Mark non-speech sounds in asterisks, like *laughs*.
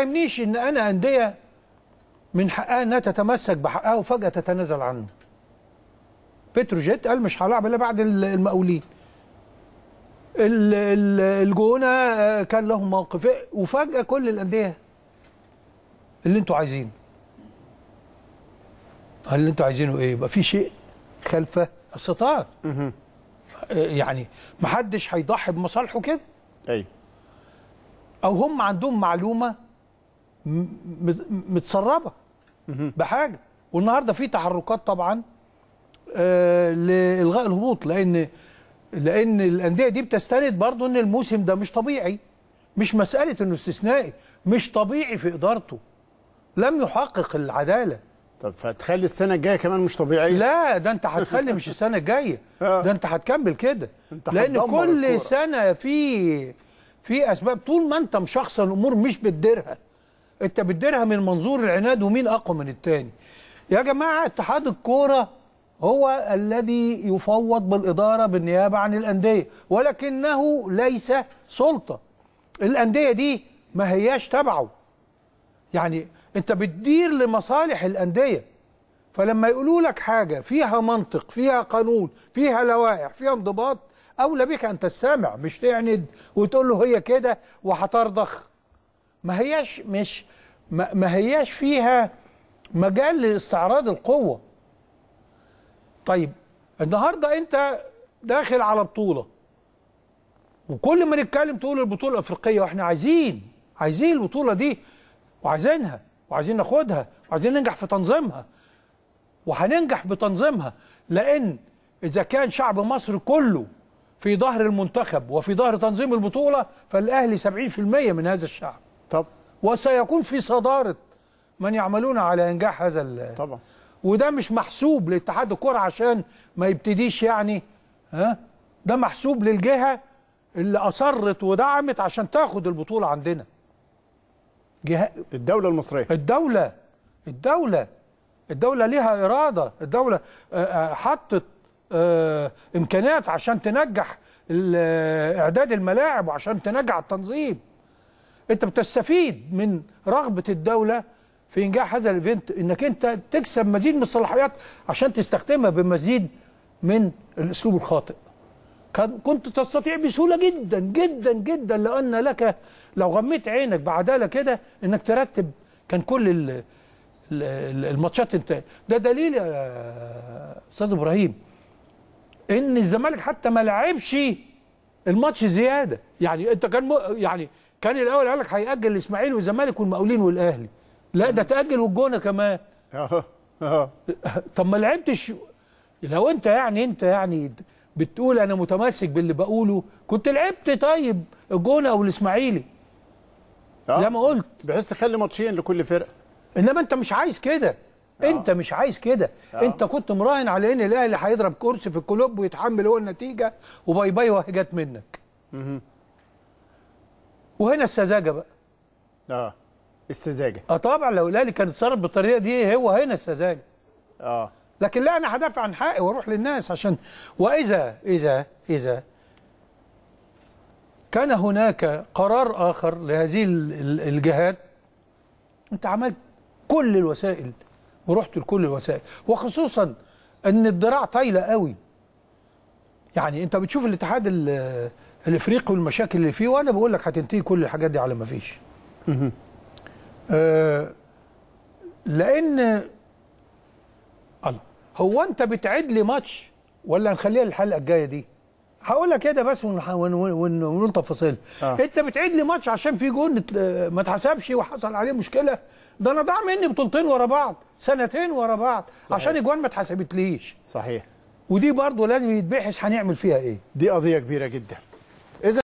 يهمنيش ان انا انديه من حقها انها تتمسك بحقها وفجاه تتنازل عنه. بتروجيت قال مش هلعب الا بعد المقاولين. الجونه آه، كان لهم موقف وفجاه كل الانديه اللي انتوا عايزينه. هل اللي انتوا عايزينه ايه؟ يبقى في شيء خلف الستار. آه، يعني محدش هيضحي بمصالحه كده. ايوه. او هم عندهم معلومه متسربه بحاجه والنهارده في تحركات طبعا آه، لالغاء الهبوط لان لان الانديه دي بتستند برضو ان الموسم ده مش طبيعي مش مساله انه استثنائي مش طبيعي في ادارته لم يحقق العداله طب فتخلي السنه الجايه كمان مش طبيعيه لا ده انت هتخلي مش السنه الجايه *laughs* آه. ده انت هتكمل كده لان كل الكرة. سنه في في اسباب طول ما انت مشخصن الامور مش بتديرها انت بتديرها من منظور العناد ومين اقوى من التاني يا جماعه اتحاد الكوره هو الذي يفوض بالاداره بالنيابه عن الانديه ولكنه ليس سلطه الانديه دي ما هياش تبعه يعني انت بتدير لمصالح الانديه فلما يقولوا لك حاجه فيها منطق فيها قانون فيها لوائح فيها انضباط اولى بك ان تستمع مش تعند وتقول له هي كده وهترضخ ما هياش مش ما هياش فيها مجال لاستعراض القوة طيب النهاردة انت داخل على بطولة وكل ما نتكلم تقول البطولة الأفريقية واحنا عايزين عايزين البطولة دي وعايزينها وعايزين ناخدها وعايزين ننجح في تنظيمها وهننجح بتنظيمها لأن إذا كان شعب مصر كله في ظهر المنتخب وفي ظهر تنظيم البطولة فالأهلي 70% من هذا الشعب طب وسيكون في صدارة من يعملون على إنجاح هذا طبعا وده مش محسوب لاتحاد الكرة عشان ما يبتديش يعني ها ده محسوب للجهة اللي أصرت ودعمت عشان تاخد البطولة عندنا جهة الدولة المصرية الدولة الدولة الدولة ليها إرادة الدولة آه، آه، حطت آه، إمكانيات عشان تنجح إعداد الملاعب وعشان تنجح التنظيم انت بتستفيد من رغبه الدوله في انجاح هذا الايفنت انك انت تكسب مزيد من الصلاحيات عشان تستخدمها بمزيد من الاسلوب الخاطئ كنت تستطيع بسهوله جدا جدا جدا لان لك لو غميت عينك بعداله كده انك ترتب كان كل الماتشات انت ده دليل يا استاذ ابراهيم ان الزمالك حتى ما لعبش الماتش زياده يعني انت كان يعني كان الاول قال لك هيأجل الاسماعيلي والزمالك والمقاولين والاهلي لا ده تأجل والجونه كمان *laughs* اه طب ما لعبتش لو انت يعني انت يعني بتقول انا متمسك باللي بقوله كنت لعبت طيب الجونه او الاسماعيلي آه. ما قلت بحيث تخلي ماتشين لكل فرقه انما انت مش عايز كده آه. انت مش عايز كده آه. انت كنت مراهن على ان الاهلي هيضرب كرسي في الكلوب ويتحمل هو النتيجه وباي باي وهجات منك وهنا السذاجه بقى اه السذاجه اه طبعا لو الاهلي كان اتصرف بالطريقه دي هو هنا السذاجه اه لكن لا انا هدافع عن حقي واروح للناس عشان واذا اذا اذا كان هناك قرار اخر لهذه الجهات انت عملت كل الوسائل ورحت لكل الوسائل وخصوصا ان الذراع طايله قوي يعني انت بتشوف الاتحاد الافريقي والمشاكل اللي فيه وانا بقول لك هتنتهي كل الحاجات دي على ما فيش آه لان الله هو انت بتعد لي ماتش ولا هنخليها للحلقه الجايه دي هقول لك كده إيه بس ونقول تفاصيل آه. انت بتعيد لي ماتش عشان في جون ما اتحسبش وحصل عليه مشكله ده انا ضاع مني بطولتين ورا بعض سنتين ورا بعض صحيح. عشان اجوان ما اتحسبتليش صحيح ودي برضه لازم يتبحث هنعمل فيها ايه دي قضيه كبيره جدا